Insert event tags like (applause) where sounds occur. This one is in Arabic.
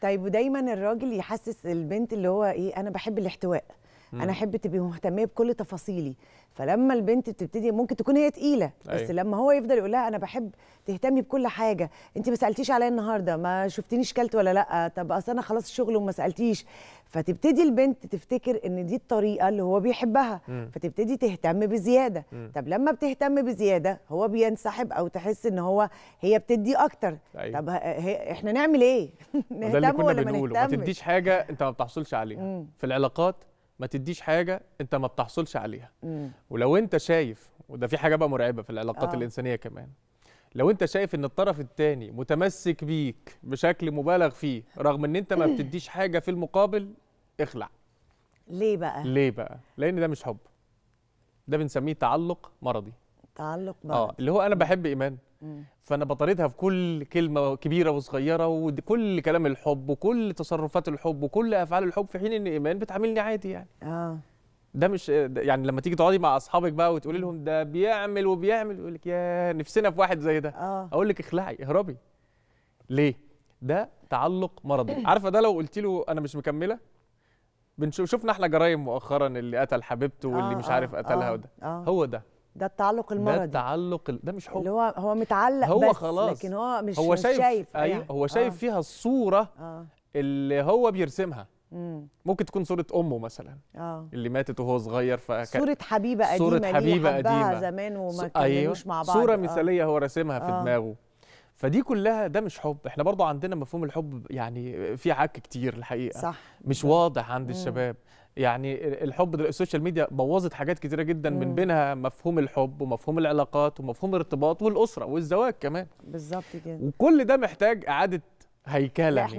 طيب ودايما الراجل يحسس البنت اللي هو ايه انا بحب الاحتواء مم. انا احب تبقي مهتميه بكل تفاصيلي فلما البنت بتبتدي ممكن تكون هي تقيله أيوة. بس لما هو يفضل يقول لها انا بحب تهتمي بكل حاجه انت ما سالتيش عليا النهارده ما شفتنيش كلت ولا لا طب اصل انا خلاص الشغل وما سالتيش فتبتدي البنت تفتكر ان دي الطريقه اللي هو بيحبها مم. فتبتدي تهتم بزياده مم. طب لما بتهتم بزياده هو بينسحب او تحس ان هو هي بتدي اكتر أيوة. طب احنا نعمل ايه نهتم ولا ما نهتمش ما تديش حاجه انت ما بتحصلش عليها مم. في العلاقات ما تديش حاجه انت ما بتحصلش عليها مم. ولو انت شايف وده في حاجه بقى مرعبه في العلاقات آه. الانسانيه كمان لو انت شايف ان الطرف الثاني متمسك بيك بشكل مبالغ فيه رغم ان انت ما بتديش حاجه في المقابل اخلع ليه بقى ليه بقى لان ده مش حب ده بنسميه تعلق مرضي تعلق آه، مرضي اه اللي هو انا بحب ايمان فانا بطاردها في كل كلمه كبيره وصغيره وكل كلام الحب وكل تصرفات الحب وكل افعال الحب في حين ان ايمان بتعاملني عادي يعني اه ده مش يعني لما تيجي تقعدي مع اصحابك بقى وتقولي لهم ده بيعمل وبيعمل يقول لك يا نفسنا في واحد زي ده آه. اقول لك اخلعي اهربي ليه ده تعلق مرضي (coughs) عارفه ده لو قلت له انا مش مكمله بنشوف شفنا احنا جرايم مؤخرا اللي قتل حبيبته واللي آه مش عارف آه، قتلها آه وده آه هو ده ده التعلق المرضي ده التعلق ده مش حب اللي هو هو متعلق هو بس خلاص لكن هو مش هو مش شايف, شايف ايوه يعني. هو شايف آه. فيها الصوره آه. اللي هو بيرسمها مم. ممكن تكون صوره امه مثلا آه. اللي ماتت وهو صغير فك... صوره حبيبه قديمه صوره حبيبه قديمه زمان وما أيوة. مع بعض صوره آه. مثاليه آه. هو راسمها في آه. دماغه فدي كلها ده مش حب احنا برضو عندنا مفهوم الحب يعني في عك كتير الحقيقه صح مش ده. واضح عند مم. الشباب يعني الحب السوشيال ميديا بوظت حاجات كتيره جدا مم. من بينها مفهوم الحب ومفهوم العلاقات ومفهوم الارتباط والاسره والزواج كمان بالظبط كده وكل ده محتاج اعاده هيكله